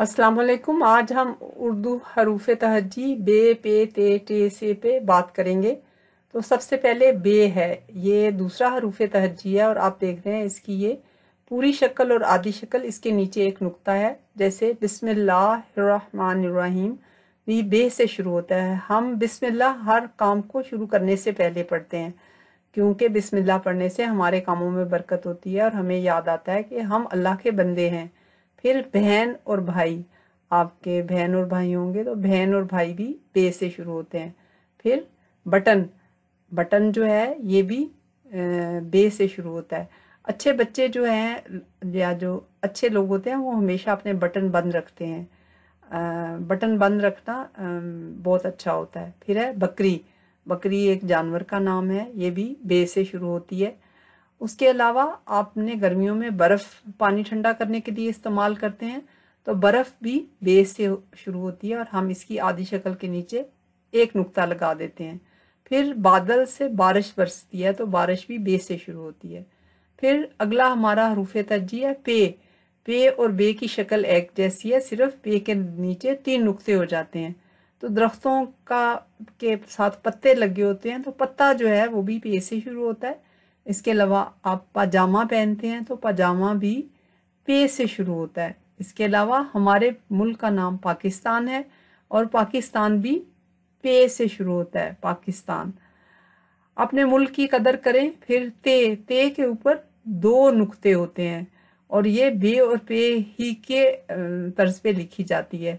अस्सलाम वालेकुम आज हम उर्दू हरूफ तहजी बे पे ते टे से पे बात करेंगे तो सबसे पहले बे है ये दूसरा हरूफ तहजी है और आप देख रहे हैं इसकी ये पूरी शक्ल और आधी शक्ल इसके नीचे एक नुक्ता है जैसे बिसमीम भी बे से शुरू होता है हम बिसमिल्लाह हर काम को शुरू करने से पहले पढ़ते हैं क्योंकि बिसमिल्लाह पढ़ने से हमारे कामों में बरकत होती है और हमें याद आता है कि हम अल्लाह के बंदे हैं फिर बहन और भाई आपके बहन और भाई होंगे तो बहन और भाई भी बे से शुरू होते हैं फिर बटन बटन जो है ये भी बे से शुरू होता है अच्छे बच्चे जो हैं या जो अच्छे लोग होते हैं वो हमेशा अपने बटन बंद रखते हैं बटन बंद रखना बहुत अच्छा होता है फिर है बकरी बकरी एक जानवर का नाम है ये भी बे से शुरू होती है उसके अलावा आपने गर्मियों में बर्फ़ पानी ठंडा करने के लिए इस्तेमाल करते हैं तो बर्फ़ भी बेस से शुरू होती है और हम इसकी आधी शक्ल के नीचे एक नुक्ता लगा देते हैं फिर बादल से बारिश बरसती है तो बारिश भी बे से शुरू होती है फिर अगला हमारा हरूफ तरजी है पे पे और बे की शक्ल एक जैसी है सिर्फ पे के नीचे तीन नुक्ते हो जाते हैं तो दरख्तों का के साथ पत्ते लगे होते हैं तो पत्ता जो है वो भी पे से शुरू होता है इसके अलावा आप पाजामा पहनते हैं तो पाजामा भी पे से शुरू होता है इसके अलावा हमारे मुल्क का नाम पाकिस्तान है और पाकिस्तान भी पे से शुरू होता है पाकिस्तान अपने मुल्क की कदर करें फिर ते ते के ऊपर दो नुक्ते होते हैं और ये बे और पे ही के तर्ज पे लिखी जाती है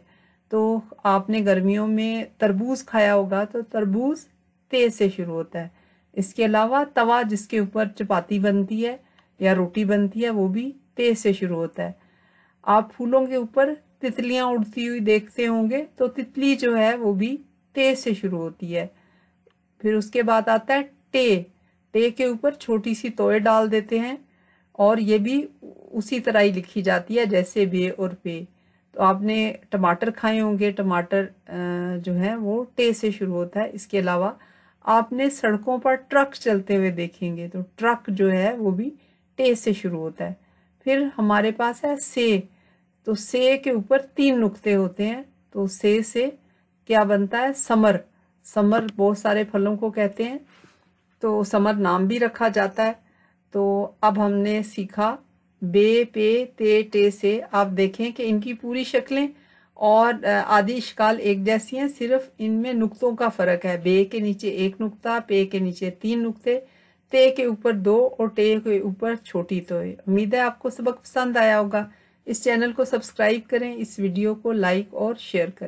तो आपने गर्मियों में तरबूज खाया होगा तो तरबूज ते से शुरू होता है इसके अलावा तवा जिसके ऊपर चपाती बनती है या रोटी बनती है वो भी तेज से शुरू होता है आप फूलों के ऊपर तितलियां उड़ती हुई देखते होंगे तो तितली जो है वो भी तेज से शुरू होती है फिर उसके बाद आता है टे टे के ऊपर छोटी सी तोय डाल देते हैं और ये भी उसी तरह ही लिखी जाती है जैसे बे और पे तो आपने टमाटर खाए होंगे टमाटर जो है वो टे से शुरू होता है इसके अलावा आपने सड़कों पर ट्रक चलते हुए देखेंगे तो ट्रक जो है वो भी टे से शुरू होता है फिर हमारे पास है से तो से के ऊपर तीन नुक्ते होते हैं तो से से क्या बनता है समर समर बहुत सारे फलों को कहते हैं तो समर नाम भी रखा जाता है तो अब हमने सीखा बे पे ते टे से आप देखें कि इनकी पूरी शक्लें और आदिश काल एक जैसी हैं सिर्फ इनमें नुक्तों का फर्क है बे के नीचे एक नुक्ता पे के नीचे तीन नुक्ते ते के ऊपर दो और टे के ऊपर छोटी तो उम्मीद है आपको सबक पसंद आया होगा इस चैनल को सब्सक्राइब करें इस वीडियो को लाइक और शेयर करें